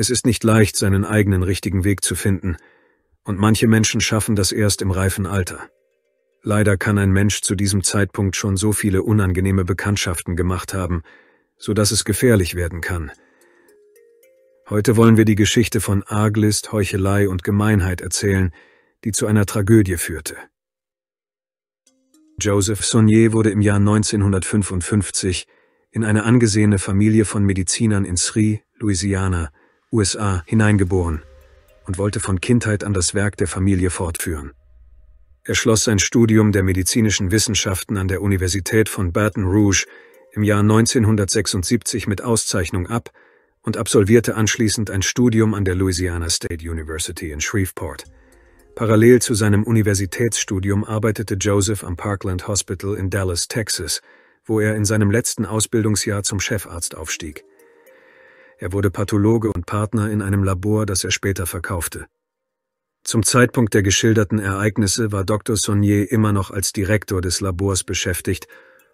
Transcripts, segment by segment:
Es ist nicht leicht, seinen eigenen richtigen Weg zu finden, und manche Menschen schaffen das erst im reifen Alter. Leider kann ein Mensch zu diesem Zeitpunkt schon so viele unangenehme Bekanntschaften gemacht haben, so dass es gefährlich werden kann. Heute wollen wir die Geschichte von Arglist, Heuchelei und Gemeinheit erzählen, die zu einer Tragödie führte. Joseph Saunier wurde im Jahr 1955 in eine angesehene Familie von Medizinern in Sri, Louisiana, USA, hineingeboren und wollte von Kindheit an das Werk der Familie fortführen. Er schloss sein Studium der medizinischen Wissenschaften an der Universität von Baton Rouge im Jahr 1976 mit Auszeichnung ab und absolvierte anschließend ein Studium an der Louisiana State University in Shreveport. Parallel zu seinem Universitätsstudium arbeitete Joseph am Parkland Hospital in Dallas, Texas, wo er in seinem letzten Ausbildungsjahr zum Chefarzt aufstieg. Er wurde Pathologe und Partner in einem Labor, das er später verkaufte. Zum Zeitpunkt der geschilderten Ereignisse war Dr. Saunier immer noch als Direktor des Labors beschäftigt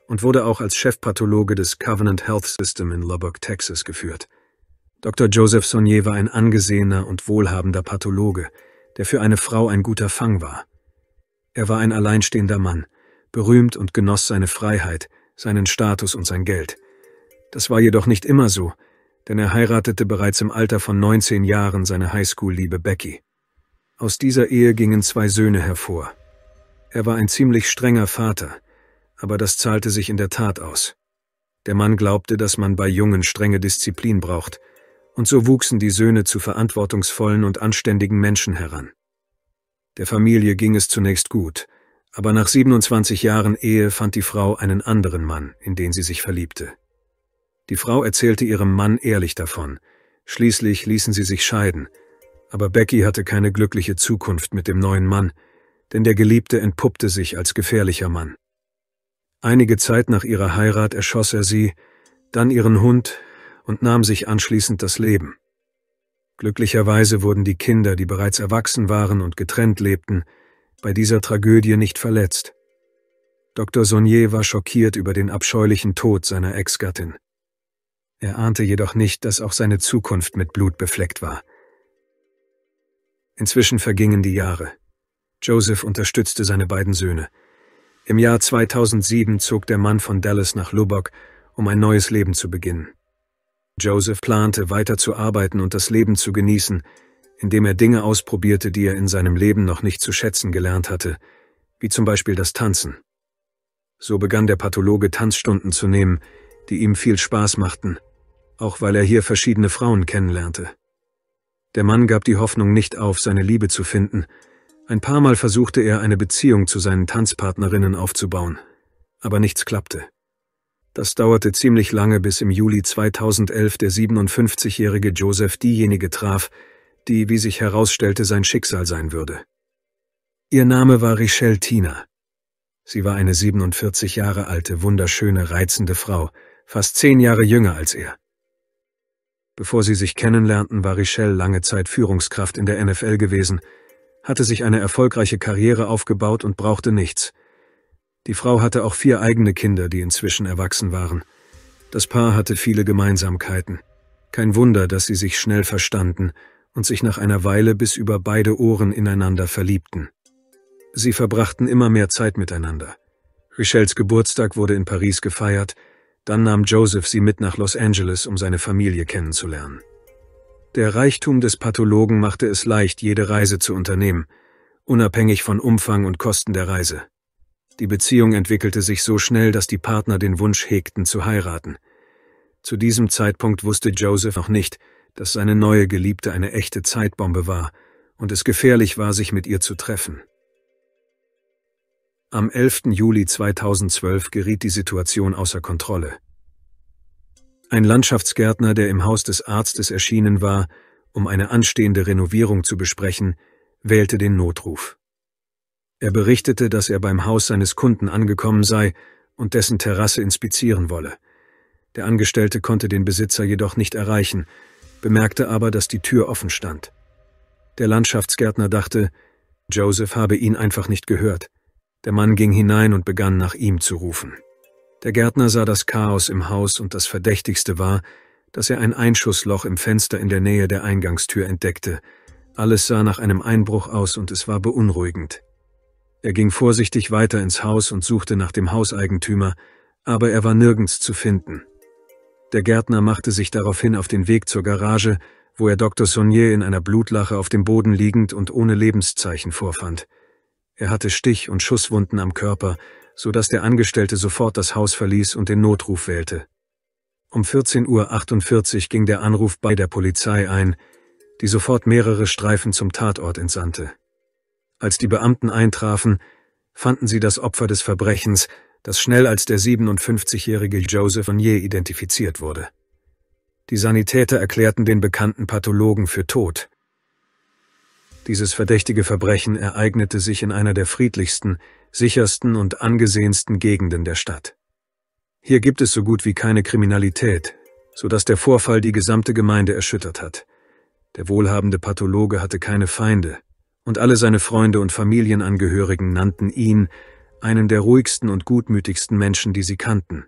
und wurde auch als Chefpathologe des Covenant Health System in Lubbock, Texas geführt. Dr. Joseph Saunier war ein angesehener und wohlhabender Pathologe, der für eine Frau ein guter Fang war. Er war ein alleinstehender Mann, berühmt und genoss seine Freiheit, seinen Status und sein Geld. Das war jedoch nicht immer so, denn er heiratete bereits im Alter von 19 Jahren seine Highschool-Liebe Becky. Aus dieser Ehe gingen zwei Söhne hervor. Er war ein ziemlich strenger Vater, aber das zahlte sich in der Tat aus. Der Mann glaubte, dass man bei Jungen strenge Disziplin braucht, und so wuchsen die Söhne zu verantwortungsvollen und anständigen Menschen heran. Der Familie ging es zunächst gut, aber nach 27 Jahren Ehe fand die Frau einen anderen Mann, in den sie sich verliebte. Die Frau erzählte ihrem Mann ehrlich davon. Schließlich ließen sie sich scheiden. Aber Becky hatte keine glückliche Zukunft mit dem neuen Mann, denn der Geliebte entpuppte sich als gefährlicher Mann. Einige Zeit nach ihrer Heirat erschoss er sie, dann ihren Hund und nahm sich anschließend das Leben. Glücklicherweise wurden die Kinder, die bereits erwachsen waren und getrennt lebten, bei dieser Tragödie nicht verletzt. Dr. Saunier war schockiert über den abscheulichen Tod seiner Ex-Gattin. Er ahnte jedoch nicht, dass auch seine Zukunft mit Blut befleckt war. Inzwischen vergingen die Jahre. Joseph unterstützte seine beiden Söhne. Im Jahr 2007 zog der Mann von Dallas nach Lubbock, um ein neues Leben zu beginnen. Joseph plante, weiter zu arbeiten und das Leben zu genießen, indem er Dinge ausprobierte, die er in seinem Leben noch nicht zu schätzen gelernt hatte, wie zum Beispiel das Tanzen. So begann der Pathologe Tanzstunden zu nehmen, die ihm viel Spaß machten, auch weil er hier verschiedene Frauen kennenlernte. Der Mann gab die Hoffnung nicht auf, seine Liebe zu finden. Ein paar Mal versuchte er, eine Beziehung zu seinen Tanzpartnerinnen aufzubauen, aber nichts klappte. Das dauerte ziemlich lange, bis im Juli 2011 der 57-jährige Joseph diejenige traf, die, wie sich herausstellte, sein Schicksal sein würde. Ihr Name war Richelle Tina. Sie war eine 47 Jahre alte, wunderschöne, reizende Frau, fast zehn Jahre jünger als er. Bevor sie sich kennenlernten, war Richelle lange Zeit Führungskraft in der NFL gewesen, hatte sich eine erfolgreiche Karriere aufgebaut und brauchte nichts. Die Frau hatte auch vier eigene Kinder, die inzwischen erwachsen waren. Das Paar hatte viele Gemeinsamkeiten. Kein Wunder, dass sie sich schnell verstanden und sich nach einer Weile bis über beide Ohren ineinander verliebten. Sie verbrachten immer mehr Zeit miteinander. Richels Geburtstag wurde in Paris gefeiert, dann nahm Joseph sie mit nach Los Angeles, um seine Familie kennenzulernen. Der Reichtum des Pathologen machte es leicht, jede Reise zu unternehmen, unabhängig von Umfang und Kosten der Reise. Die Beziehung entwickelte sich so schnell, dass die Partner den Wunsch hegten, zu heiraten. Zu diesem Zeitpunkt wusste Joseph noch nicht, dass seine neue Geliebte eine echte Zeitbombe war und es gefährlich war, sich mit ihr zu treffen. Am 11. Juli 2012 geriet die Situation außer Kontrolle. Ein Landschaftsgärtner, der im Haus des Arztes erschienen war, um eine anstehende Renovierung zu besprechen, wählte den Notruf. Er berichtete, dass er beim Haus seines Kunden angekommen sei und dessen Terrasse inspizieren wolle. Der Angestellte konnte den Besitzer jedoch nicht erreichen, bemerkte aber, dass die Tür offen stand. Der Landschaftsgärtner dachte, Joseph habe ihn einfach nicht gehört. Der Mann ging hinein und begann nach ihm zu rufen. Der Gärtner sah das Chaos im Haus und das Verdächtigste war, dass er ein Einschussloch im Fenster in der Nähe der Eingangstür entdeckte. Alles sah nach einem Einbruch aus und es war beunruhigend. Er ging vorsichtig weiter ins Haus und suchte nach dem Hauseigentümer, aber er war nirgends zu finden. Der Gärtner machte sich daraufhin auf den Weg zur Garage, wo er Dr. Saunier in einer Blutlache auf dem Boden liegend und ohne Lebenszeichen vorfand. Er hatte Stich- und Schusswunden am Körper, so dass der Angestellte sofort das Haus verließ und den Notruf wählte. Um 14.48 Uhr ging der Anruf bei der Polizei ein, die sofort mehrere Streifen zum Tatort entsandte. Als die Beamten eintrafen, fanden sie das Opfer des Verbrechens, das schnell als der 57-jährige Joseph Onier identifiziert wurde. Die Sanitäter erklärten den bekannten Pathologen für tot. Dieses verdächtige Verbrechen ereignete sich in einer der friedlichsten, sichersten und angesehensten Gegenden der Stadt. Hier gibt es so gut wie keine Kriminalität, so dass der Vorfall die gesamte Gemeinde erschüttert hat. Der wohlhabende Pathologe hatte keine Feinde, und alle seine Freunde und Familienangehörigen nannten ihn einen der ruhigsten und gutmütigsten Menschen, die sie kannten.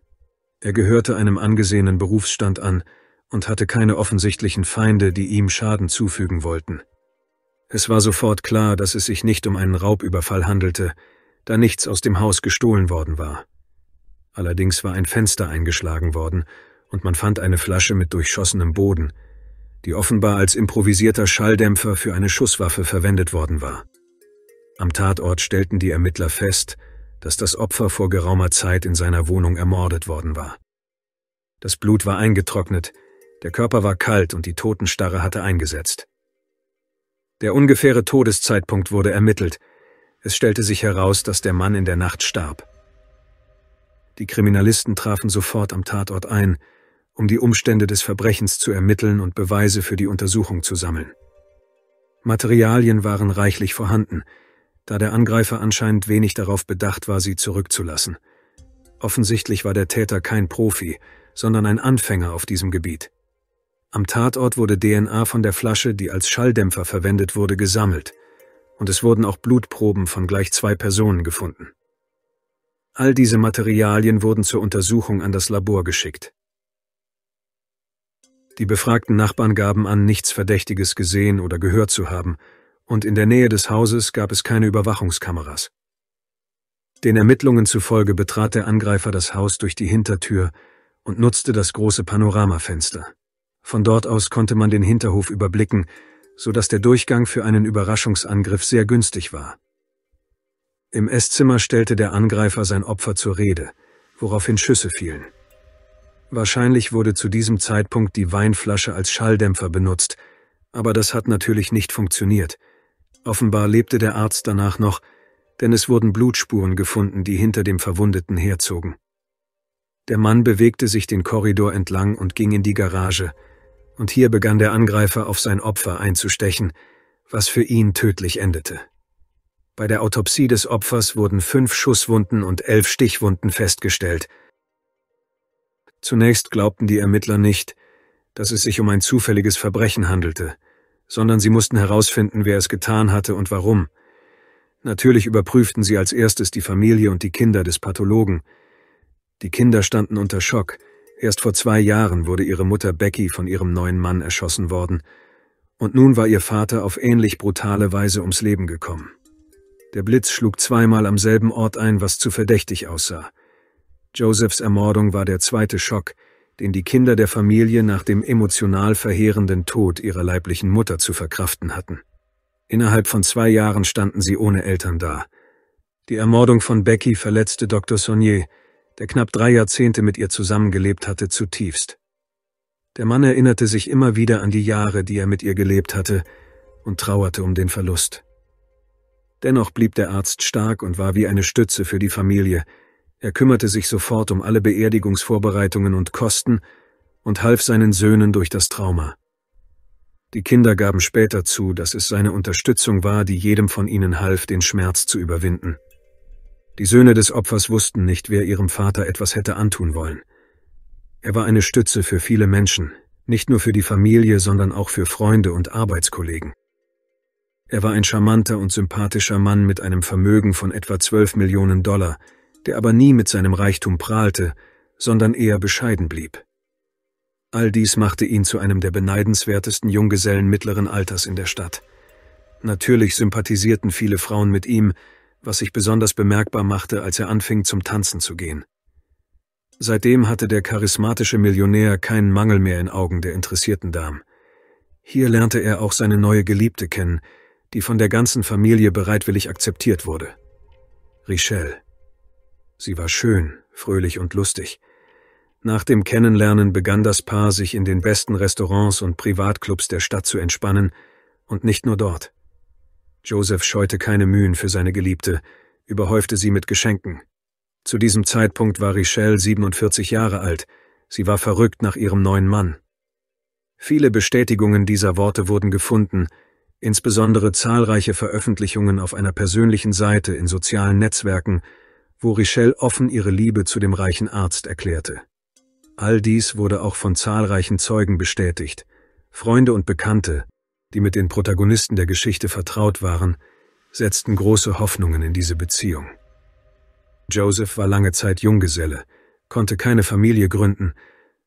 Er gehörte einem angesehenen Berufsstand an und hatte keine offensichtlichen Feinde, die ihm Schaden zufügen wollten. Es war sofort klar, dass es sich nicht um einen Raubüberfall handelte, da nichts aus dem Haus gestohlen worden war. Allerdings war ein Fenster eingeschlagen worden, und man fand eine Flasche mit durchschossenem Boden, die offenbar als improvisierter Schalldämpfer für eine Schusswaffe verwendet worden war. Am Tatort stellten die Ermittler fest, dass das Opfer vor geraumer Zeit in seiner Wohnung ermordet worden war. Das Blut war eingetrocknet, der Körper war kalt und die Totenstarre hatte eingesetzt. Der ungefähre Todeszeitpunkt wurde ermittelt. Es stellte sich heraus, dass der Mann in der Nacht starb. Die Kriminalisten trafen sofort am Tatort ein, um die Umstände des Verbrechens zu ermitteln und Beweise für die Untersuchung zu sammeln. Materialien waren reichlich vorhanden, da der Angreifer anscheinend wenig darauf bedacht war, sie zurückzulassen. Offensichtlich war der Täter kein Profi, sondern ein Anfänger auf diesem Gebiet. Am Tatort wurde DNA von der Flasche, die als Schalldämpfer verwendet wurde, gesammelt, und es wurden auch Blutproben von gleich zwei Personen gefunden. All diese Materialien wurden zur Untersuchung an das Labor geschickt. Die befragten Nachbarn gaben an, nichts Verdächtiges gesehen oder gehört zu haben, und in der Nähe des Hauses gab es keine Überwachungskameras. Den Ermittlungen zufolge betrat der Angreifer das Haus durch die Hintertür und nutzte das große Panoramafenster. Von dort aus konnte man den Hinterhof überblicken, so dass der Durchgang für einen Überraschungsangriff sehr günstig war. Im Esszimmer stellte der Angreifer sein Opfer zur Rede, woraufhin Schüsse fielen. Wahrscheinlich wurde zu diesem Zeitpunkt die Weinflasche als Schalldämpfer benutzt, aber das hat natürlich nicht funktioniert. Offenbar lebte der Arzt danach noch, denn es wurden Blutspuren gefunden, die hinter dem Verwundeten herzogen. Der Mann bewegte sich den Korridor entlang und ging in die Garage, und hier begann der Angreifer auf sein Opfer einzustechen, was für ihn tödlich endete. Bei der Autopsie des Opfers wurden fünf Schusswunden und elf Stichwunden festgestellt. Zunächst glaubten die Ermittler nicht, dass es sich um ein zufälliges Verbrechen handelte, sondern sie mussten herausfinden, wer es getan hatte und warum. Natürlich überprüften sie als erstes die Familie und die Kinder des Pathologen. Die Kinder standen unter Schock, Erst vor zwei Jahren wurde ihre Mutter Becky von ihrem neuen Mann erschossen worden, und nun war ihr Vater auf ähnlich brutale Weise ums Leben gekommen. Der Blitz schlug zweimal am selben Ort ein, was zu verdächtig aussah. Josephs Ermordung war der zweite Schock, den die Kinder der Familie nach dem emotional verheerenden Tod ihrer leiblichen Mutter zu verkraften hatten. Innerhalb von zwei Jahren standen sie ohne Eltern da. Die Ermordung von Becky verletzte Dr. Sonnier, der knapp drei Jahrzehnte mit ihr zusammengelebt hatte, zutiefst. Der Mann erinnerte sich immer wieder an die Jahre, die er mit ihr gelebt hatte, und trauerte um den Verlust. Dennoch blieb der Arzt stark und war wie eine Stütze für die Familie. Er kümmerte sich sofort um alle Beerdigungsvorbereitungen und Kosten und half seinen Söhnen durch das Trauma. Die Kinder gaben später zu, dass es seine Unterstützung war, die jedem von ihnen half, den Schmerz zu überwinden. Die Söhne des Opfers wussten nicht, wer ihrem Vater etwas hätte antun wollen. Er war eine Stütze für viele Menschen, nicht nur für die Familie, sondern auch für Freunde und Arbeitskollegen. Er war ein charmanter und sympathischer Mann mit einem Vermögen von etwa 12 Millionen Dollar, der aber nie mit seinem Reichtum prahlte, sondern eher bescheiden blieb. All dies machte ihn zu einem der beneidenswertesten Junggesellen mittleren Alters in der Stadt. Natürlich sympathisierten viele Frauen mit ihm, was sich besonders bemerkbar machte, als er anfing zum Tanzen zu gehen. Seitdem hatte der charismatische Millionär keinen Mangel mehr in Augen der interessierten Damen. Hier lernte er auch seine neue Geliebte kennen, die von der ganzen Familie bereitwillig akzeptiert wurde. Richelle. Sie war schön, fröhlich und lustig. Nach dem Kennenlernen begann das Paar, sich in den besten Restaurants und Privatclubs der Stadt zu entspannen, und nicht nur dort. Joseph scheute keine Mühen für seine Geliebte, überhäufte sie mit Geschenken. Zu diesem Zeitpunkt war Richelle 47 Jahre alt, sie war verrückt nach ihrem neuen Mann. Viele Bestätigungen dieser Worte wurden gefunden, insbesondere zahlreiche Veröffentlichungen auf einer persönlichen Seite in sozialen Netzwerken, wo Richelle offen ihre Liebe zu dem reichen Arzt erklärte. All dies wurde auch von zahlreichen Zeugen bestätigt, Freunde und Bekannte, die mit den Protagonisten der Geschichte vertraut waren, setzten große Hoffnungen in diese Beziehung. Joseph war lange Zeit Junggeselle, konnte keine Familie gründen,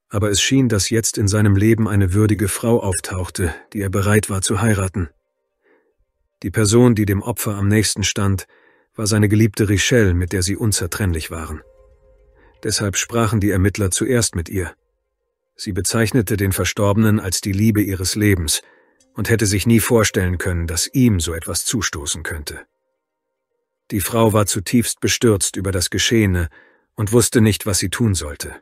aber es schien, dass jetzt in seinem Leben eine würdige Frau auftauchte, die er bereit war zu heiraten. Die Person, die dem Opfer am nächsten stand, war seine geliebte Richelle, mit der sie unzertrennlich waren. Deshalb sprachen die Ermittler zuerst mit ihr. Sie bezeichnete den Verstorbenen als die Liebe ihres Lebens – und hätte sich nie vorstellen können, dass ihm so etwas zustoßen könnte. Die Frau war zutiefst bestürzt über das Geschehene und wusste nicht, was sie tun sollte.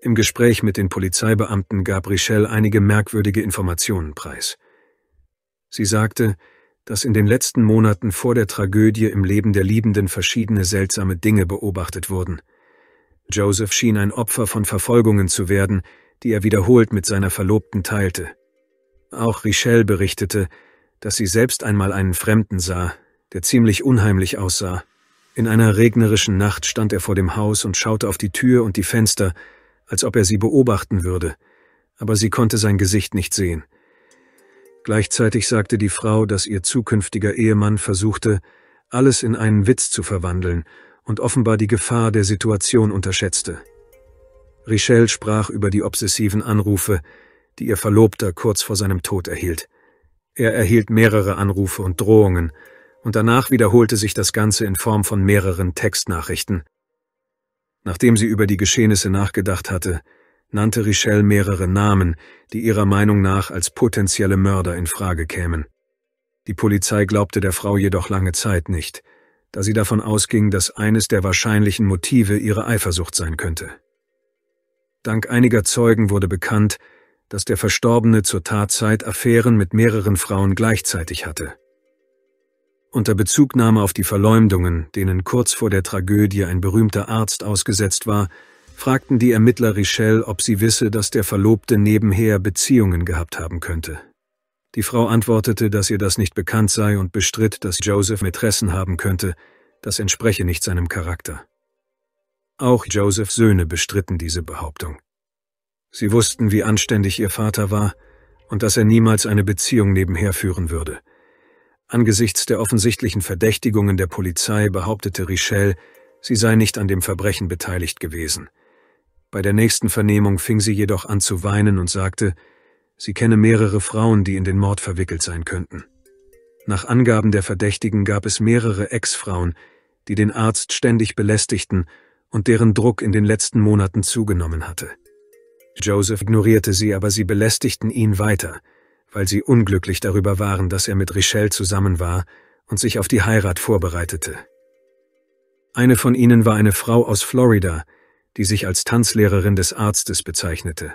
Im Gespräch mit den Polizeibeamten gab Richelle einige merkwürdige Informationen preis. Sie sagte, dass in den letzten Monaten vor der Tragödie im Leben der Liebenden verschiedene seltsame Dinge beobachtet wurden. Joseph schien ein Opfer von Verfolgungen zu werden, die er wiederholt mit seiner Verlobten teilte. Auch Richelle berichtete, dass sie selbst einmal einen Fremden sah, der ziemlich unheimlich aussah. In einer regnerischen Nacht stand er vor dem Haus und schaute auf die Tür und die Fenster, als ob er sie beobachten würde, aber sie konnte sein Gesicht nicht sehen. Gleichzeitig sagte die Frau, dass ihr zukünftiger Ehemann versuchte, alles in einen Witz zu verwandeln und offenbar die Gefahr der Situation unterschätzte. Richelle sprach über die obsessiven Anrufe, die ihr Verlobter kurz vor seinem Tod erhielt. Er erhielt mehrere Anrufe und Drohungen, und danach wiederholte sich das Ganze in Form von mehreren Textnachrichten. Nachdem sie über die Geschehnisse nachgedacht hatte, nannte Richelle mehrere Namen, die ihrer Meinung nach als potenzielle Mörder in Frage kämen. Die Polizei glaubte der Frau jedoch lange Zeit nicht, da sie davon ausging, dass eines der wahrscheinlichen Motive ihre Eifersucht sein könnte. Dank einiger Zeugen wurde bekannt, dass der Verstorbene zur Tatzeit Affären mit mehreren Frauen gleichzeitig hatte. Unter Bezugnahme auf die Verleumdungen, denen kurz vor der Tragödie ein berühmter Arzt ausgesetzt war, fragten die Ermittler Richelle, ob sie wisse, dass der Verlobte nebenher Beziehungen gehabt haben könnte. Die Frau antwortete, dass ihr das nicht bekannt sei und bestritt, dass Joseph Mätressen haben könnte, das entspreche nicht seinem Charakter. Auch Josephs Söhne bestritten diese Behauptung. Sie wussten, wie anständig ihr Vater war und dass er niemals eine Beziehung nebenher führen würde. Angesichts der offensichtlichen Verdächtigungen der Polizei behauptete Richelle, sie sei nicht an dem Verbrechen beteiligt gewesen. Bei der nächsten Vernehmung fing sie jedoch an zu weinen und sagte, sie kenne mehrere Frauen, die in den Mord verwickelt sein könnten. Nach Angaben der Verdächtigen gab es mehrere Ex-Frauen, die den Arzt ständig belästigten und deren Druck in den letzten Monaten zugenommen hatte. Joseph ignorierte sie, aber sie belästigten ihn weiter, weil sie unglücklich darüber waren, dass er mit Richelle zusammen war und sich auf die Heirat vorbereitete. Eine von ihnen war eine Frau aus Florida, die sich als Tanzlehrerin des Arztes bezeichnete.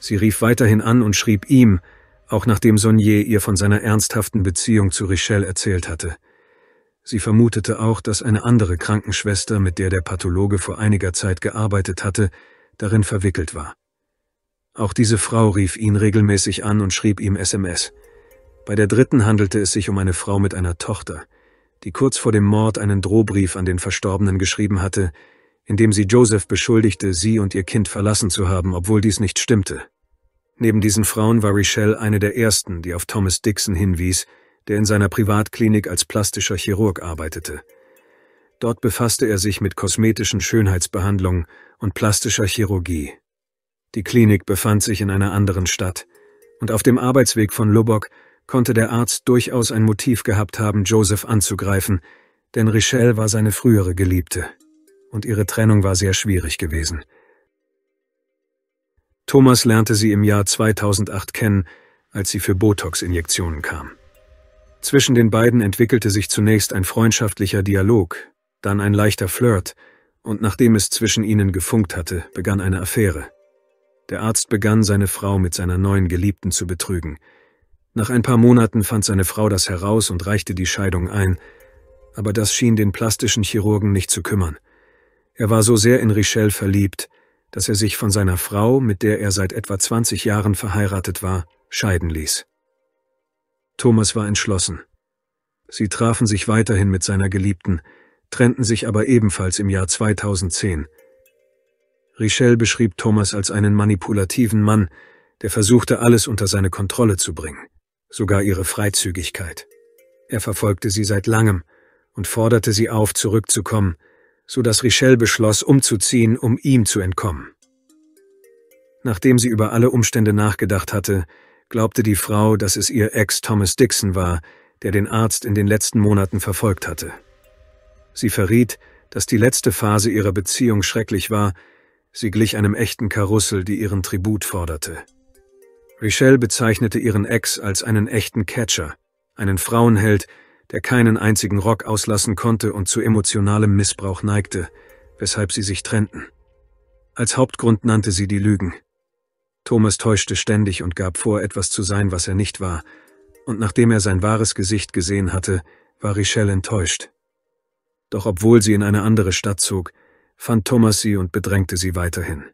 Sie rief weiterhin an und schrieb ihm, auch nachdem Sonier ihr von seiner ernsthaften Beziehung zu Richelle erzählt hatte – Sie vermutete auch, dass eine andere Krankenschwester, mit der der Pathologe vor einiger Zeit gearbeitet hatte, darin verwickelt war. Auch diese Frau rief ihn regelmäßig an und schrieb ihm SMS. Bei der dritten handelte es sich um eine Frau mit einer Tochter, die kurz vor dem Mord einen Drohbrief an den Verstorbenen geschrieben hatte, in dem sie Joseph beschuldigte, sie und ihr Kind verlassen zu haben, obwohl dies nicht stimmte. Neben diesen Frauen war Richelle eine der ersten, die auf Thomas Dixon hinwies, der in seiner Privatklinik als plastischer Chirurg arbeitete. Dort befasste er sich mit kosmetischen Schönheitsbehandlungen und plastischer Chirurgie. Die Klinik befand sich in einer anderen Stadt, und auf dem Arbeitsweg von Lubbock konnte der Arzt durchaus ein Motiv gehabt haben, Joseph anzugreifen, denn Richelle war seine frühere Geliebte, und ihre Trennung war sehr schwierig gewesen. Thomas lernte sie im Jahr 2008 kennen, als sie für Botox-Injektionen kam. Zwischen den beiden entwickelte sich zunächst ein freundschaftlicher Dialog, dann ein leichter Flirt, und nachdem es zwischen ihnen gefunkt hatte, begann eine Affäre. Der Arzt begann, seine Frau mit seiner neuen Geliebten zu betrügen. Nach ein paar Monaten fand seine Frau das heraus und reichte die Scheidung ein, aber das schien den plastischen Chirurgen nicht zu kümmern. Er war so sehr in Richelle verliebt, dass er sich von seiner Frau, mit der er seit etwa 20 Jahren verheiratet war, scheiden ließ. Thomas war entschlossen. Sie trafen sich weiterhin mit seiner Geliebten, trennten sich aber ebenfalls im Jahr 2010. Richel beschrieb Thomas als einen manipulativen Mann, der versuchte, alles unter seine Kontrolle zu bringen, sogar ihre Freizügigkeit. Er verfolgte sie seit langem und forderte sie auf, zurückzukommen, so dass Richel beschloss, umzuziehen, um ihm zu entkommen. Nachdem sie über alle Umstände nachgedacht hatte, glaubte die Frau, dass es ihr Ex Thomas Dixon war, der den Arzt in den letzten Monaten verfolgt hatte. Sie verriet, dass die letzte Phase ihrer Beziehung schrecklich war, sie glich einem echten Karussell, die ihren Tribut forderte. Richelle bezeichnete ihren Ex als einen echten Catcher, einen Frauenheld, der keinen einzigen Rock auslassen konnte und zu emotionalem Missbrauch neigte, weshalb sie sich trennten. Als Hauptgrund nannte sie die Lügen – Thomas täuschte ständig und gab vor, etwas zu sein, was er nicht war, und nachdem er sein wahres Gesicht gesehen hatte, war Richelle enttäuscht. Doch obwohl sie in eine andere Stadt zog, fand Thomas sie und bedrängte sie weiterhin.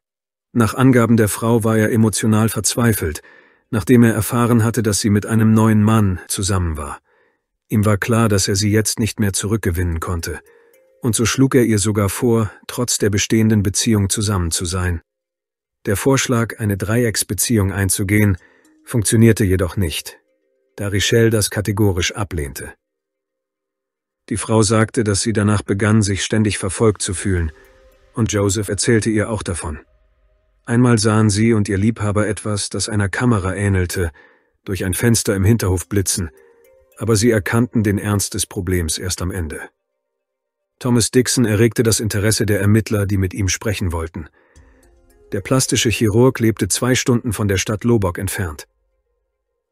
Nach Angaben der Frau war er emotional verzweifelt, nachdem er erfahren hatte, dass sie mit einem neuen Mann zusammen war. Ihm war klar, dass er sie jetzt nicht mehr zurückgewinnen konnte, und so schlug er ihr sogar vor, trotz der bestehenden Beziehung zusammen zu sein. Der Vorschlag, eine Dreiecksbeziehung einzugehen, funktionierte jedoch nicht, da Richelle das kategorisch ablehnte. Die Frau sagte, dass sie danach begann, sich ständig verfolgt zu fühlen, und Joseph erzählte ihr auch davon. Einmal sahen sie und ihr Liebhaber etwas, das einer Kamera ähnelte, durch ein Fenster im Hinterhof blitzen, aber sie erkannten den Ernst des Problems erst am Ende. Thomas Dixon erregte das Interesse der Ermittler, die mit ihm sprechen wollten – der plastische Chirurg lebte zwei Stunden von der Stadt Lobok entfernt.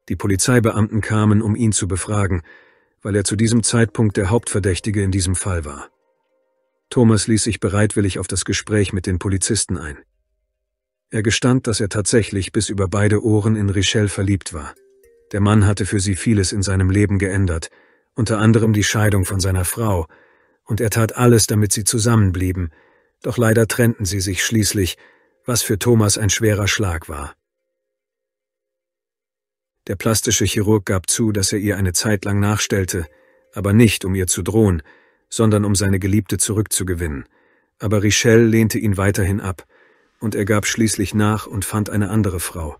Die Polizeibeamten kamen, um ihn zu befragen, weil er zu diesem Zeitpunkt der Hauptverdächtige in diesem Fall war. Thomas ließ sich bereitwillig auf das Gespräch mit den Polizisten ein. Er gestand, dass er tatsächlich bis über beide Ohren in Richelle verliebt war. Der Mann hatte für sie vieles in seinem Leben geändert, unter anderem die Scheidung von seiner Frau, und er tat alles, damit sie zusammenblieben, doch leider trennten sie sich schließlich, was für Thomas ein schwerer Schlag war. Der plastische Chirurg gab zu, dass er ihr eine Zeit lang nachstellte, aber nicht, um ihr zu drohen, sondern um seine Geliebte zurückzugewinnen. Aber Richelle lehnte ihn weiterhin ab, und er gab schließlich nach und fand eine andere Frau.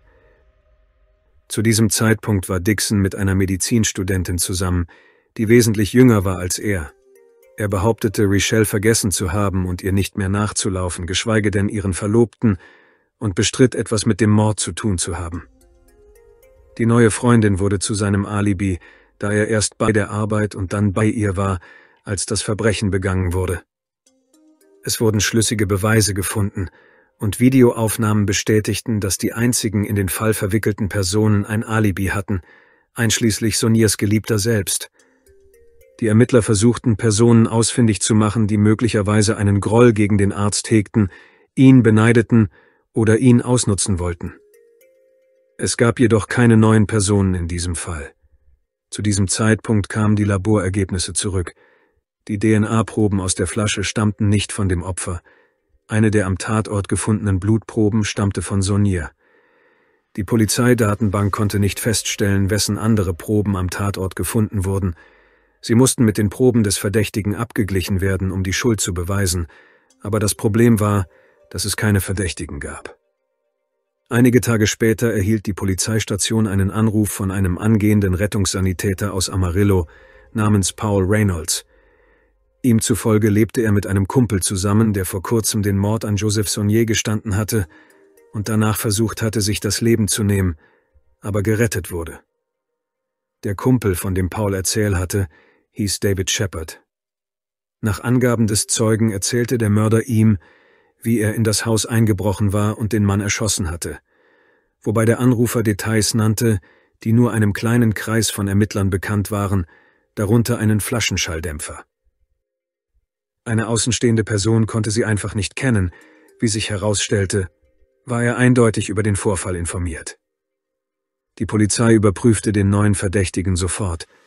Zu diesem Zeitpunkt war Dixon mit einer Medizinstudentin zusammen, die wesentlich jünger war als er. Er behauptete, Richelle vergessen zu haben und ihr nicht mehr nachzulaufen, geschweige denn ihren Verlobten, und bestritt etwas mit dem Mord zu tun zu haben. Die neue Freundin wurde zu seinem Alibi, da er erst bei der Arbeit und dann bei ihr war, als das Verbrechen begangen wurde. Es wurden schlüssige Beweise gefunden, und Videoaufnahmen bestätigten, dass die einzigen in den Fall verwickelten Personen ein Alibi hatten, einschließlich Soniers Geliebter selbst, die Ermittler versuchten, Personen ausfindig zu machen, die möglicherweise einen Groll gegen den Arzt hegten, ihn beneideten oder ihn ausnutzen wollten. Es gab jedoch keine neuen Personen in diesem Fall. Zu diesem Zeitpunkt kamen die Laborergebnisse zurück. Die DNA-Proben aus der Flasche stammten nicht von dem Opfer. Eine der am Tatort gefundenen Blutproben stammte von Sonier. Die Polizeidatenbank konnte nicht feststellen, wessen andere Proben am Tatort gefunden wurden – Sie mussten mit den Proben des Verdächtigen abgeglichen werden, um die Schuld zu beweisen, aber das Problem war, dass es keine Verdächtigen gab. Einige Tage später erhielt die Polizeistation einen Anruf von einem angehenden Rettungssanitäter aus Amarillo namens Paul Reynolds. Ihm zufolge lebte er mit einem Kumpel zusammen, der vor kurzem den Mord an Joseph Sonnier gestanden hatte und danach versucht hatte, sich das Leben zu nehmen, aber gerettet wurde. Der Kumpel, von dem Paul erzählt hatte, hieß David Shepard. Nach Angaben des Zeugen erzählte der Mörder ihm, wie er in das Haus eingebrochen war und den Mann erschossen hatte, wobei der Anrufer Details nannte, die nur einem kleinen Kreis von Ermittlern bekannt waren, darunter einen Flaschenschalldämpfer. Eine außenstehende Person konnte sie einfach nicht kennen, wie sich herausstellte, war er eindeutig über den Vorfall informiert. Die Polizei überprüfte den neuen Verdächtigen sofort –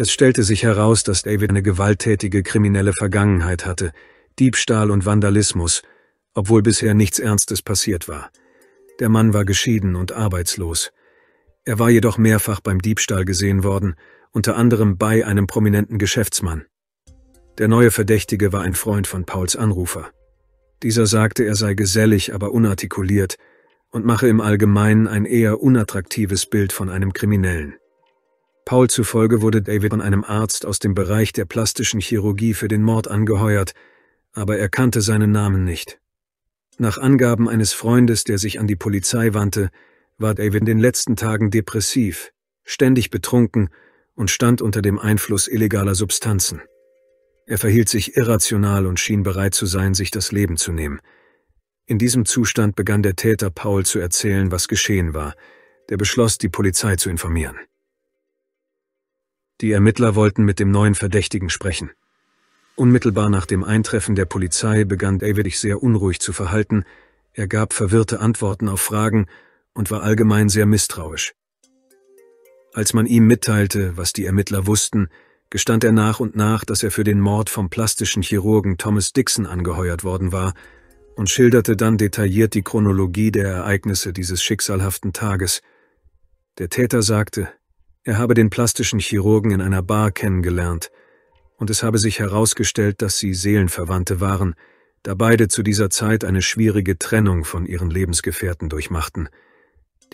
es stellte sich heraus, dass David eine gewalttätige kriminelle Vergangenheit hatte, Diebstahl und Vandalismus, obwohl bisher nichts Ernstes passiert war. Der Mann war geschieden und arbeitslos. Er war jedoch mehrfach beim Diebstahl gesehen worden, unter anderem bei einem prominenten Geschäftsmann. Der neue Verdächtige war ein Freund von Pauls Anrufer. Dieser sagte, er sei gesellig, aber unartikuliert und mache im Allgemeinen ein eher unattraktives Bild von einem Kriminellen. Paul zufolge wurde David von einem Arzt aus dem Bereich der plastischen Chirurgie für den Mord angeheuert, aber er kannte seinen Namen nicht. Nach Angaben eines Freundes, der sich an die Polizei wandte, war David in den letzten Tagen depressiv, ständig betrunken und stand unter dem Einfluss illegaler Substanzen. Er verhielt sich irrational und schien bereit zu sein, sich das Leben zu nehmen. In diesem Zustand begann der Täter Paul zu erzählen, was geschehen war. Der beschloss, die Polizei zu informieren. Die Ermittler wollten mit dem neuen Verdächtigen sprechen. Unmittelbar nach dem Eintreffen der Polizei begann David sich sehr unruhig zu verhalten, er gab verwirrte Antworten auf Fragen und war allgemein sehr misstrauisch. Als man ihm mitteilte, was die Ermittler wussten, gestand er nach und nach, dass er für den Mord vom plastischen Chirurgen Thomas Dixon angeheuert worden war und schilderte dann detailliert die Chronologie der Ereignisse dieses schicksalhaften Tages. Der Täter sagte, er habe den plastischen Chirurgen in einer Bar kennengelernt, und es habe sich herausgestellt, dass sie Seelenverwandte waren, da beide zu dieser Zeit eine schwierige Trennung von ihren Lebensgefährten durchmachten.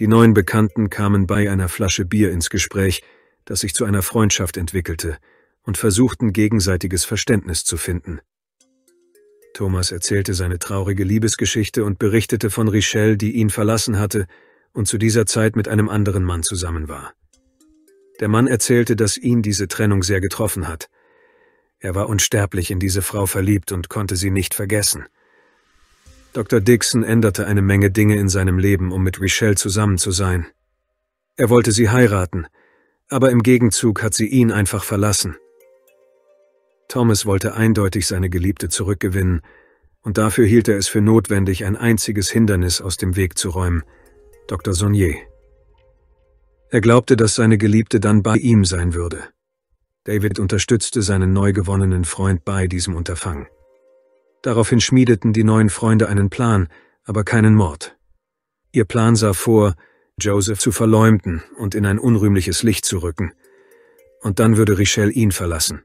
Die neuen Bekannten kamen bei einer Flasche Bier ins Gespräch, das sich zu einer Freundschaft entwickelte, und versuchten gegenseitiges Verständnis zu finden. Thomas erzählte seine traurige Liebesgeschichte und berichtete von Richelle, die ihn verlassen hatte und zu dieser Zeit mit einem anderen Mann zusammen war. Der Mann erzählte, dass ihn diese Trennung sehr getroffen hat. Er war unsterblich in diese Frau verliebt und konnte sie nicht vergessen. Dr. Dixon änderte eine Menge Dinge in seinem Leben, um mit Richelle zusammen zu sein. Er wollte sie heiraten, aber im Gegenzug hat sie ihn einfach verlassen. Thomas wollte eindeutig seine Geliebte zurückgewinnen, und dafür hielt er es für notwendig, ein einziges Hindernis aus dem Weg zu räumen, Dr. Saunier. Er glaubte, dass seine Geliebte dann bei ihm sein würde. David unterstützte seinen neu gewonnenen Freund bei diesem Unterfangen. Daraufhin schmiedeten die neuen Freunde einen Plan, aber keinen Mord. Ihr Plan sah vor, Joseph zu verleumden und in ein unrühmliches Licht zu rücken. Und dann würde Richelle ihn verlassen.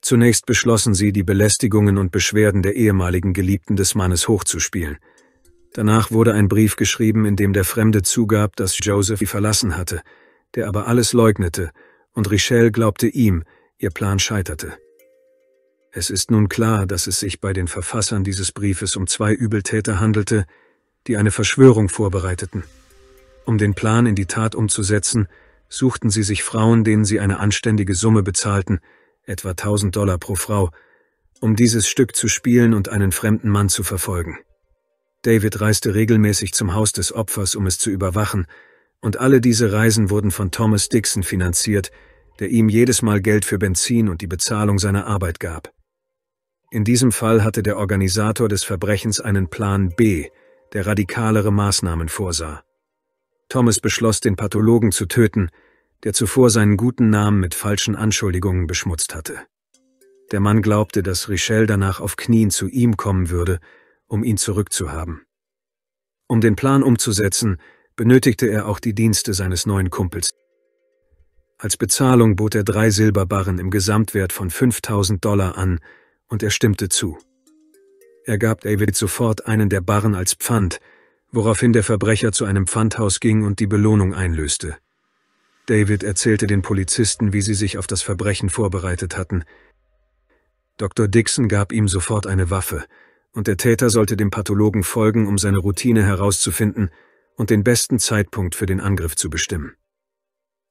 Zunächst beschlossen sie, die Belästigungen und Beschwerden der ehemaligen Geliebten des Mannes hochzuspielen – Danach wurde ein Brief geschrieben, in dem der Fremde zugab, dass Joseph sie verlassen hatte, der aber alles leugnete, und Richelle glaubte ihm, ihr Plan scheiterte. Es ist nun klar, dass es sich bei den Verfassern dieses Briefes um zwei Übeltäter handelte, die eine Verschwörung vorbereiteten. Um den Plan in die Tat umzusetzen, suchten sie sich Frauen, denen sie eine anständige Summe bezahlten, etwa 1000 Dollar pro Frau, um dieses Stück zu spielen und einen fremden Mann zu verfolgen. David reiste regelmäßig zum Haus des Opfers, um es zu überwachen, und alle diese Reisen wurden von Thomas Dixon finanziert, der ihm jedes Mal Geld für Benzin und die Bezahlung seiner Arbeit gab. In diesem Fall hatte der Organisator des Verbrechens einen Plan B, der radikalere Maßnahmen vorsah. Thomas beschloss, den Pathologen zu töten, der zuvor seinen guten Namen mit falschen Anschuldigungen beschmutzt hatte. Der Mann glaubte, dass Richelle danach auf Knien zu ihm kommen würde um ihn zurückzuhaben. Um den Plan umzusetzen, benötigte er auch die Dienste seines neuen Kumpels. Als Bezahlung bot er drei Silberbarren im Gesamtwert von 5000 Dollar an und er stimmte zu. Er gab David sofort einen der Barren als Pfand, woraufhin der Verbrecher zu einem Pfandhaus ging und die Belohnung einlöste. David erzählte den Polizisten, wie sie sich auf das Verbrechen vorbereitet hatten. Dr. Dixon gab ihm sofort eine Waffe, und der Täter sollte dem Pathologen folgen, um seine Routine herauszufinden und den besten Zeitpunkt für den Angriff zu bestimmen.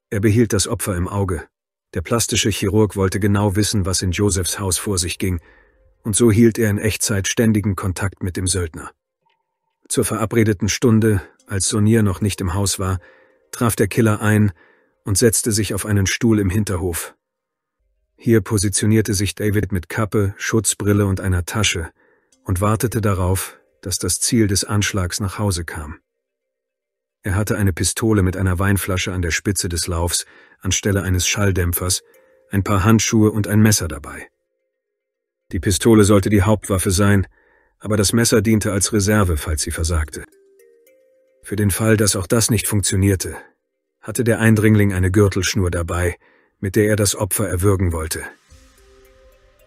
Er behielt das Opfer im Auge. Der plastische Chirurg wollte genau wissen, was in Josephs Haus vor sich ging, und so hielt er in Echtzeit ständigen Kontakt mit dem Söldner. Zur verabredeten Stunde, als Sonier noch nicht im Haus war, traf der Killer ein und setzte sich auf einen Stuhl im Hinterhof. Hier positionierte sich David mit Kappe, Schutzbrille und einer Tasche, und wartete darauf, dass das Ziel des Anschlags nach Hause kam. Er hatte eine Pistole mit einer Weinflasche an der Spitze des Laufs anstelle eines Schalldämpfers, ein paar Handschuhe und ein Messer dabei. Die Pistole sollte die Hauptwaffe sein, aber das Messer diente als Reserve, falls sie versagte. Für den Fall, dass auch das nicht funktionierte, hatte der Eindringling eine Gürtelschnur dabei, mit der er das Opfer erwürgen wollte.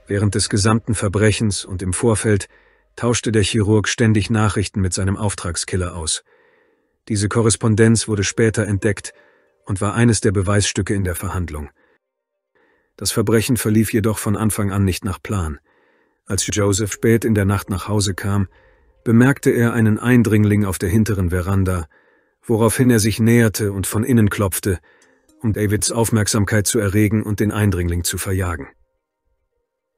Während des gesamten Verbrechens und im Vorfeld tauschte der Chirurg ständig Nachrichten mit seinem Auftragskiller aus. Diese Korrespondenz wurde später entdeckt und war eines der Beweisstücke in der Verhandlung. Das Verbrechen verlief jedoch von Anfang an nicht nach Plan. Als Joseph spät in der Nacht nach Hause kam, bemerkte er einen Eindringling auf der hinteren Veranda, woraufhin er sich näherte und von innen klopfte, um Davids Aufmerksamkeit zu erregen und den Eindringling zu verjagen.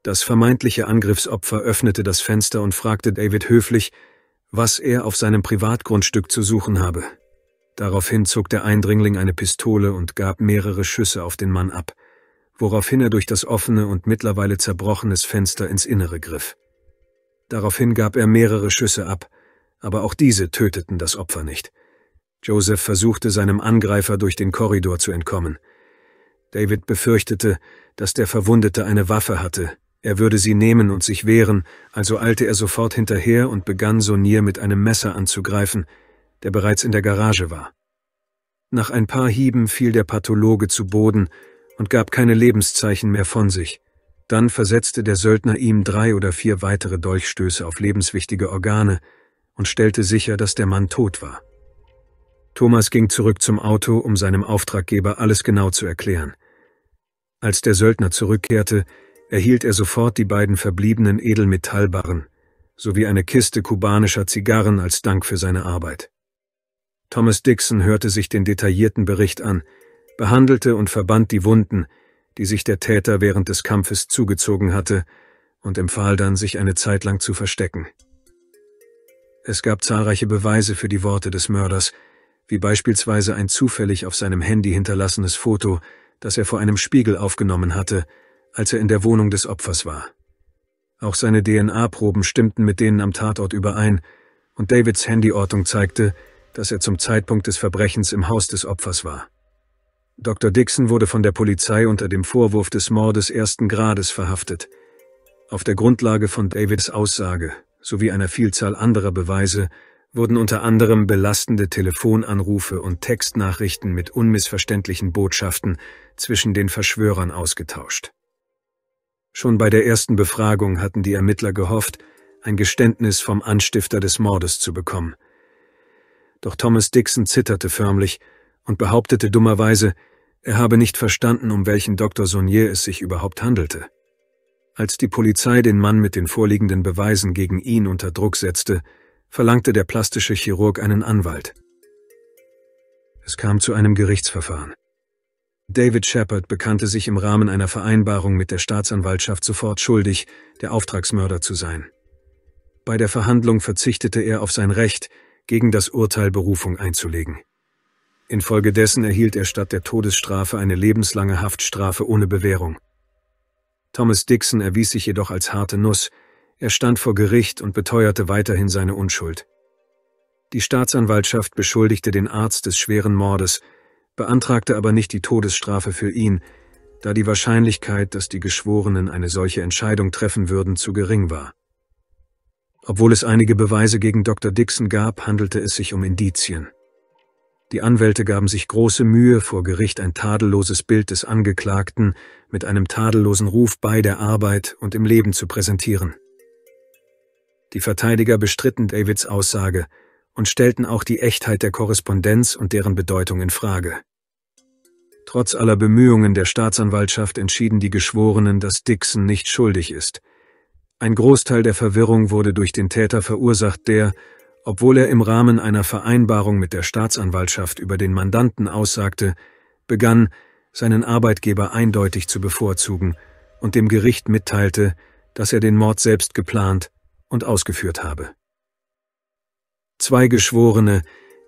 Das vermeintliche Angriffsopfer öffnete das Fenster und fragte David höflich, was er auf seinem Privatgrundstück zu suchen habe. Daraufhin zog der Eindringling eine Pistole und gab mehrere Schüsse auf den Mann ab, woraufhin er durch das offene und mittlerweile zerbrochenes Fenster ins Innere griff. Daraufhin gab er mehrere Schüsse ab, aber auch diese töteten das Opfer nicht. Joseph versuchte seinem Angreifer durch den Korridor zu entkommen. David befürchtete, dass der Verwundete eine Waffe hatte, er würde sie nehmen und sich wehren, also eilte er sofort hinterher und begann Sonier mit einem Messer anzugreifen, der bereits in der Garage war. Nach ein paar Hieben fiel der Pathologe zu Boden und gab keine Lebenszeichen mehr von sich. Dann versetzte der Söldner ihm drei oder vier weitere Dolchstöße auf lebenswichtige Organe und stellte sicher, dass der Mann tot war. Thomas ging zurück zum Auto, um seinem Auftraggeber alles genau zu erklären. Als der Söldner zurückkehrte, erhielt er sofort die beiden verbliebenen Edelmetallbarren sowie eine Kiste kubanischer Zigarren als Dank für seine Arbeit. Thomas Dixon hörte sich den detaillierten Bericht an, behandelte und verband die Wunden, die sich der Täter während des Kampfes zugezogen hatte, und empfahl dann, sich eine Zeit lang zu verstecken. Es gab zahlreiche Beweise für die Worte des Mörders, wie beispielsweise ein zufällig auf seinem Handy hinterlassenes Foto, das er vor einem Spiegel aufgenommen hatte, als er in der Wohnung des Opfers war. Auch seine DNA-Proben stimmten mit denen am Tatort überein, und Davids Handyortung zeigte, dass er zum Zeitpunkt des Verbrechens im Haus des Opfers war. Dr. Dixon wurde von der Polizei unter dem Vorwurf des Mordes ersten Grades verhaftet. Auf der Grundlage von Davids Aussage sowie einer Vielzahl anderer Beweise wurden unter anderem belastende Telefonanrufe und Textnachrichten mit unmissverständlichen Botschaften zwischen den Verschwörern ausgetauscht. Schon bei der ersten Befragung hatten die Ermittler gehofft, ein Geständnis vom Anstifter des Mordes zu bekommen. Doch Thomas Dixon zitterte förmlich und behauptete dummerweise, er habe nicht verstanden, um welchen Dr. Saunier es sich überhaupt handelte. Als die Polizei den Mann mit den vorliegenden Beweisen gegen ihn unter Druck setzte, verlangte der plastische Chirurg einen Anwalt. Es kam zu einem Gerichtsverfahren. David Shepard bekannte sich im Rahmen einer Vereinbarung mit der Staatsanwaltschaft sofort schuldig, der Auftragsmörder zu sein. Bei der Verhandlung verzichtete er auf sein Recht, gegen das Urteil Berufung einzulegen. Infolgedessen erhielt er statt der Todesstrafe eine lebenslange Haftstrafe ohne Bewährung. Thomas Dixon erwies sich jedoch als harte Nuss, er stand vor Gericht und beteuerte weiterhin seine Unschuld. Die Staatsanwaltschaft beschuldigte den Arzt des schweren Mordes, beantragte aber nicht die Todesstrafe für ihn, da die Wahrscheinlichkeit, dass die Geschworenen eine solche Entscheidung treffen würden, zu gering war. Obwohl es einige Beweise gegen Dr. Dixon gab, handelte es sich um Indizien. Die Anwälte gaben sich große Mühe, vor Gericht ein tadelloses Bild des Angeklagten mit einem tadellosen Ruf bei der Arbeit und im Leben zu präsentieren. Die Verteidiger bestritten Davids Aussage, und stellten auch die Echtheit der Korrespondenz und deren Bedeutung in Frage. Trotz aller Bemühungen der Staatsanwaltschaft entschieden die Geschworenen, dass Dixon nicht schuldig ist. Ein Großteil der Verwirrung wurde durch den Täter verursacht, der, obwohl er im Rahmen einer Vereinbarung mit der Staatsanwaltschaft über den Mandanten aussagte, begann, seinen Arbeitgeber eindeutig zu bevorzugen und dem Gericht mitteilte, dass er den Mord selbst geplant und ausgeführt habe. Zwei Geschworene,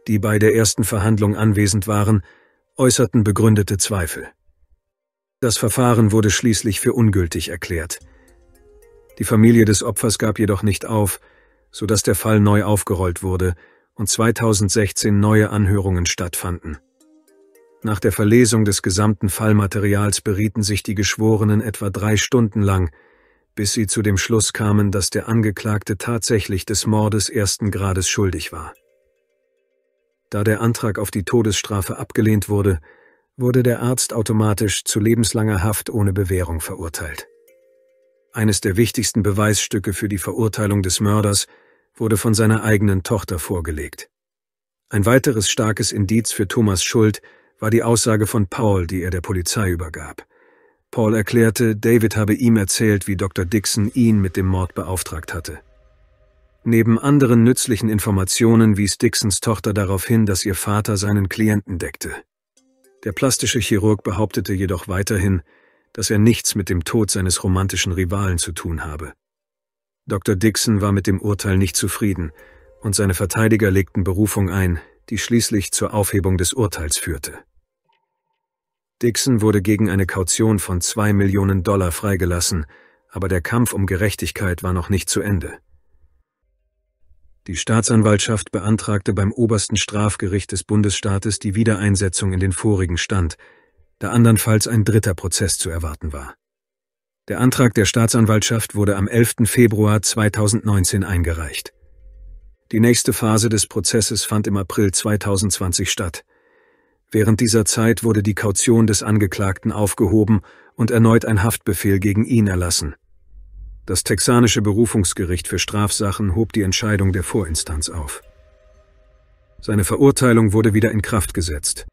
die bei der ersten Verhandlung anwesend waren, äußerten begründete Zweifel. Das Verfahren wurde schließlich für ungültig erklärt. Die Familie des Opfers gab jedoch nicht auf, so dass der Fall neu aufgerollt wurde und 2016 neue Anhörungen stattfanden. Nach der Verlesung des gesamten Fallmaterials berieten sich die Geschworenen etwa drei Stunden lang, bis sie zu dem Schluss kamen, dass der Angeklagte tatsächlich des Mordes ersten Grades schuldig war. Da der Antrag auf die Todesstrafe abgelehnt wurde, wurde der Arzt automatisch zu lebenslanger Haft ohne Bewährung verurteilt. Eines der wichtigsten Beweisstücke für die Verurteilung des Mörders wurde von seiner eigenen Tochter vorgelegt. Ein weiteres starkes Indiz für Thomas Schuld war die Aussage von Paul, die er der Polizei übergab. Paul erklärte, David habe ihm erzählt, wie Dr. Dixon ihn mit dem Mord beauftragt hatte. Neben anderen nützlichen Informationen wies Dixons Tochter darauf hin, dass ihr Vater seinen Klienten deckte. Der plastische Chirurg behauptete jedoch weiterhin, dass er nichts mit dem Tod seines romantischen Rivalen zu tun habe. Dr. Dixon war mit dem Urteil nicht zufrieden und seine Verteidiger legten Berufung ein, die schließlich zur Aufhebung des Urteils führte. Dixon wurde gegen eine Kaution von zwei Millionen Dollar freigelassen, aber der Kampf um Gerechtigkeit war noch nicht zu Ende. Die Staatsanwaltschaft beantragte beim obersten Strafgericht des Bundesstaates die Wiedereinsetzung in den vorigen Stand, da andernfalls ein dritter Prozess zu erwarten war. Der Antrag der Staatsanwaltschaft wurde am 11. Februar 2019 eingereicht. Die nächste Phase des Prozesses fand im April 2020 statt. Während dieser Zeit wurde die Kaution des Angeklagten aufgehoben und erneut ein Haftbefehl gegen ihn erlassen. Das texanische Berufungsgericht für Strafsachen hob die Entscheidung der Vorinstanz auf. Seine Verurteilung wurde wieder in Kraft gesetzt.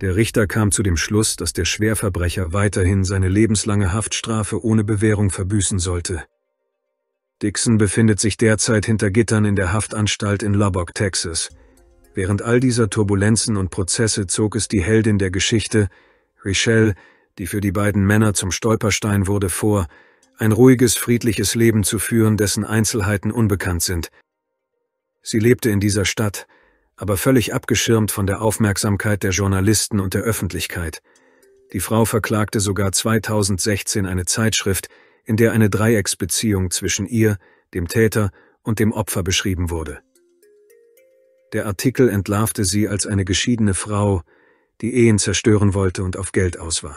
Der Richter kam zu dem Schluss, dass der Schwerverbrecher weiterhin seine lebenslange Haftstrafe ohne Bewährung verbüßen sollte. Dixon befindet sich derzeit hinter Gittern in der Haftanstalt in Lubbock, Texas, Während all dieser Turbulenzen und Prozesse zog es die Heldin der Geschichte, Richelle, die für die beiden Männer zum Stolperstein wurde, vor, ein ruhiges, friedliches Leben zu führen, dessen Einzelheiten unbekannt sind. Sie lebte in dieser Stadt, aber völlig abgeschirmt von der Aufmerksamkeit der Journalisten und der Öffentlichkeit. Die Frau verklagte sogar 2016 eine Zeitschrift, in der eine Dreiecksbeziehung zwischen ihr, dem Täter und dem Opfer beschrieben wurde. Der Artikel entlarvte sie als eine geschiedene Frau, die Ehen zerstören wollte und auf Geld aus war.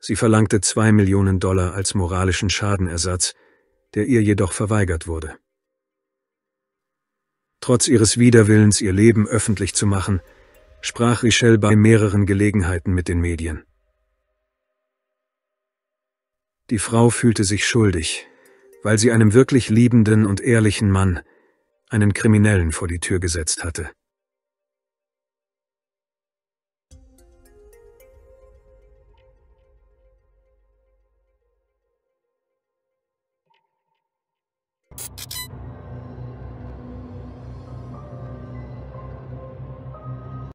Sie verlangte zwei Millionen Dollar als moralischen Schadenersatz, der ihr jedoch verweigert wurde. Trotz ihres Widerwillens, ihr Leben öffentlich zu machen, sprach Richelle bei mehreren Gelegenheiten mit den Medien. Die Frau fühlte sich schuldig, weil sie einem wirklich liebenden und ehrlichen Mann einen Kriminellen vor die Tür gesetzt hatte.